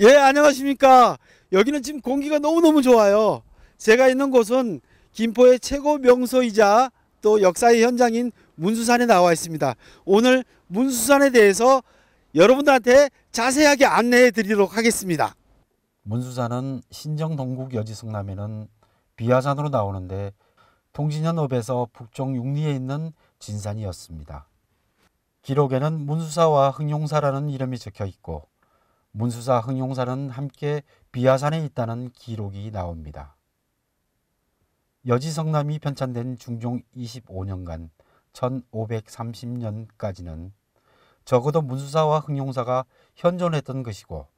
예 안녕하십니까 여기는 지금 공기가 너무너무 좋아요 제가 있는 곳은 김포의 최고 명소이자 또 역사의 현장인 문수산에 나와 있습니다 오늘 문수산에 대해서 여러분들한테 자세하게 안내해 드리도록 하겠습니다 문수산은 신정동국 여지성남에는 비하산으로 나오는데 통진현읍에서 북쪽 육리에 있는 진산이었습니다 기록에는 문수사와 흥룡사라는 이름이 적혀 있고 문수사 흥용사는 함께 비하산에 있다는 기록이 나옵니다. 여지성남이 편찬된 중종 25년간 1530년까지는 적어도 문수사와 흥용사가 현존했던 것이고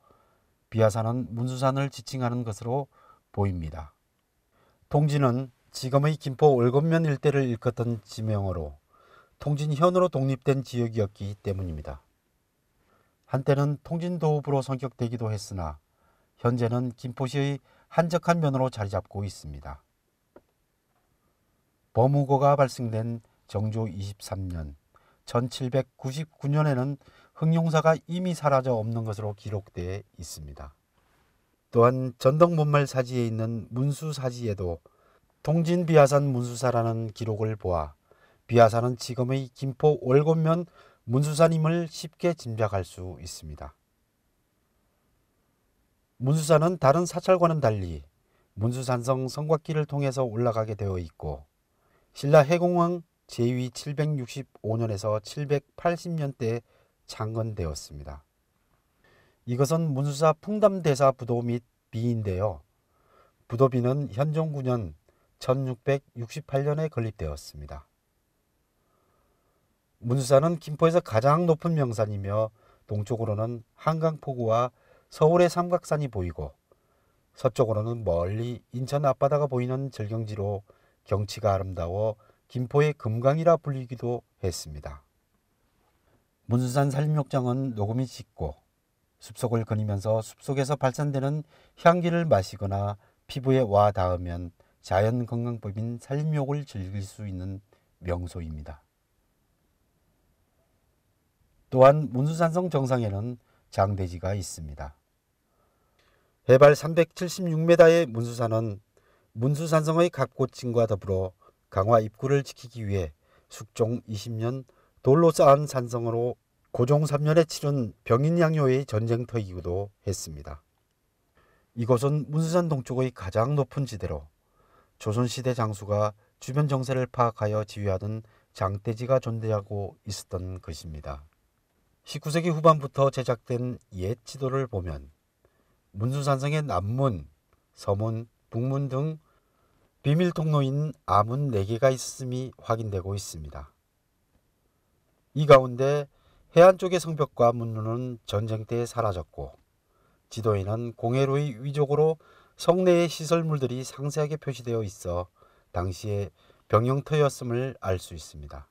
비하산은 문수산을 지칭하는 것으로 보입니다. 통진은 지금의 김포 월급면 일대를 일컫던 지명으로 통진현으로 독립된 지역이었기 때문입니다. 한때는 통진도읍으로 성격되기도 했으나 현재는 김포시의 한적한 면으로 자리잡고 있습니다. 범우고가 발생된 정조 23년 1799년에는 흥룡사가 이미 사라져 없는 것으로 기록되어 있습니다. 또한 전덕문말 사지에 있는 문수사지에도 통진비하산 문수사라는 기록을 보아 비하산은 지금의 김포 월곤면 문수사님을 쉽게 짐작할 수 있습니다. 문수사는 다른 사찰과는 달리 문수산성 성곽길을 통해서 올라가게 되어 있고 신라 해공왕 제위 765년에서 780년대에 창건되었습니다. 이것은 문수사 풍담대사 부도 및 비인데요. 부도비는 현종 9년 1668년에 건립되었습니다. 문수산은 김포에서 가장 높은 명산이며 동쪽으로는 한강포구와 서울의 삼각산이 보이고 서쪽으로는 멀리 인천 앞바다가 보이는 절경지로 경치가 아름다워 김포의 금강이라 불리기도 했습니다. 문수산 산림욕장은 녹음이 짙고 숲속을 거니면서 숲속에서 발산되는 향기를 마시거나 피부에 와 닿으면 자연건강법인 산림욕을 즐길 수 있는 명소입니다. 또한 문수산성 정상에는 장대지가 있습니다. 해발 376m의 문수산은 문수산성의 각고층과 더불어 강화 입구를 지키기 위해 숙종 20년 돌로 쌓은 산성으로 고종 3년에 치른 병인양요의 전쟁터이기도 했습니다. 이곳은 문수산 동쪽의 가장 높은 지대로 조선시대 장수가 주변 정세를 파악하여 지휘하던 장대지가 존재하고 있었던 것입니다. 19세기 후반부터 제작된 옛 지도를 보면 문수산성의 남문, 서문, 북문 등 비밀 통로인 아문 4개가 있음이 확인되고 있습니다. 이 가운데 해안 쪽의 성벽과 문루는 전쟁 때 사라졌고 지도에는 공해로의 위족으로 성내의 시설물들이 상세하게 표시되어 있어 당시의 병영터였음을 알 수 있습니다.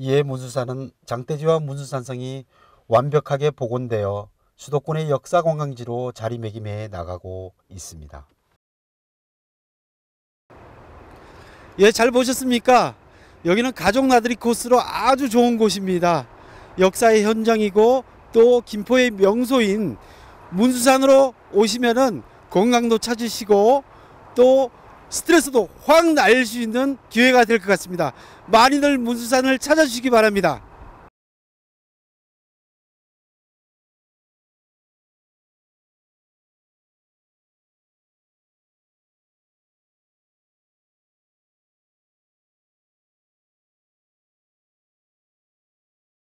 이에 예 문수산은 장대지와 문수산성이 완벽하게 복원되어 수도권의 역사 관광지로 자리매김해 나가고 있습니다. 예, 잘 보셨습니까? 여기는 가족 나들이 코스로 아주 좋은 곳입니다. 역사의 현장이고 또 김포의 명소인 문수산으로 오시면은 건강도 찾으시고 또 스트레스도 확 날 수 있는 기회가 될 것 같습니다. 많이들 문수산을 찾아주시기 바랍니다.